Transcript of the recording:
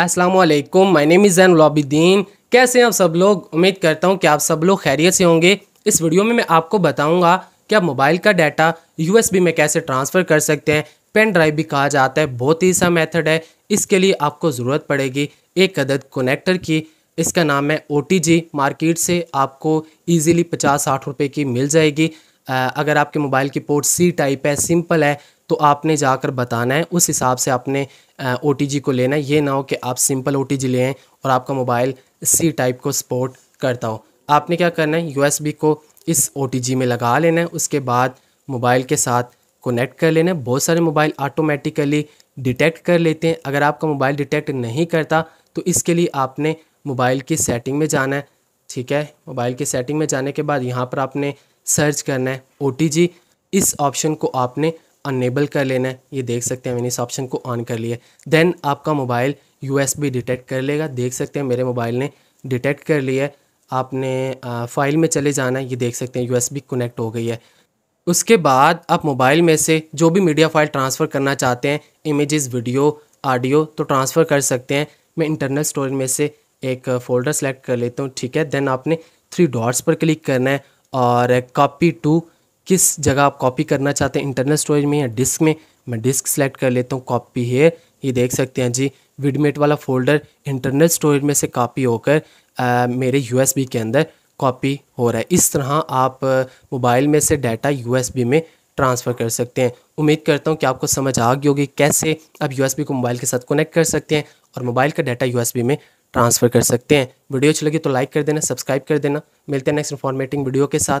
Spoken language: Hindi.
Aslam my name is Zain Labiddin कैसे हैं आप सब लोग उम्मीद करता हूँ कि आप सब लोग खैरियत से होंगे इस वीडियो में मैं आपको बताऊँगा कि आप मोबाइल का डाटा यूएसबी में कैसे ट्रांसफ़र कर सकते हैं पेन ड्राइव भी कहा जाता है बहुत ही सा मेथड है इसके लिए आपको ज़रूरत पड़ेगी एक अदद कनेक्टर की इसका नाम है ओ मार्केट से आपको ईजिली पचास साठ रुपये की मिल जाएगी अगर आपके मोबाइल की पोर्ट सी टाइप है सिंपल है तो आपने जाकर बताना है उस हिसाब से आपने ओ को लेना है ये ना हो कि आप सिंपल ओ टी जी लें और आपका मोबाइल सी टाइप को सपोर्ट करता हो आपने क्या करना है यू को इस ओ में लगा लेना है उसके बाद मोबाइल के साथ कनेक्ट कर लेना है बहुत सारे मोबाइल ऑटोमेटिकली डिटेक्ट कर लेते हैं अगर आपका मोबाइल डिटेक्ट नहीं करता तो इसके लिए आपने मोबाइल की सेटिंग में जाना है ठीक है मोबाइल की सेटिंग में जाने के बाद यहाँ पर आपने सर्च करना है ओ इस ऑप्शन को आपने अनेबल कर लेना है ये देख सकते हैं मैंने इस ऑप्शन को ऑन कर लिया देन आपका मोबाइल यू डिटेक्ट कर लेगा देख सकते हैं मेरे मोबाइल ने डिटेक्ट कर लिया आपने फाइल में चले जाना है ये देख सकते हैं यू कनेक्ट हो गई है उसके बाद आप मोबाइल में से जो भी मीडिया फाइल ट्रांसफ़र करना चाहते हैं इमेजेस वीडियो ऑडियो तो ट्रांसफ़र कर सकते हैं मैं इंटरनल स्टोरेज में से एक फ़ोल्डर सेलेक्ट कर लेता हूँ ठीक है देन आपने थ्री डॉट्स पर क्लिक करना है और कॉपी टू किस जगह आप कॉपी करना चाहते हैं इंटरनल स्टोरेज में या डिस्क में मैं डिस्क सेलेक्ट कर लेता हूँ कॉपी है ये देख सकते हैं जी विडमेट वाला फोल्डर इंटरनल स्टोरेज में से कॉपी होकर मेरे यू के अंदर कॉपी हो रहा है इस तरह आप मोबाइल में से डाटा यू में ट्रांसफ़र कर सकते हैं उम्मीद करता हूँ कि आपको समझ आ गई होगी कैसे आप यू को मोबाइल के साथ कनेक्ट कर सकते हैं और मोबाइल का डाटा यू में ट्रांसफ़र कर सकते हैं वीडियो अच्छी लगी तो लाइक कर देना सब्सक्राइब कर देना मिलते हैं नेक्स्ट इन्फॉर्मेटिंग वीडियो के साथ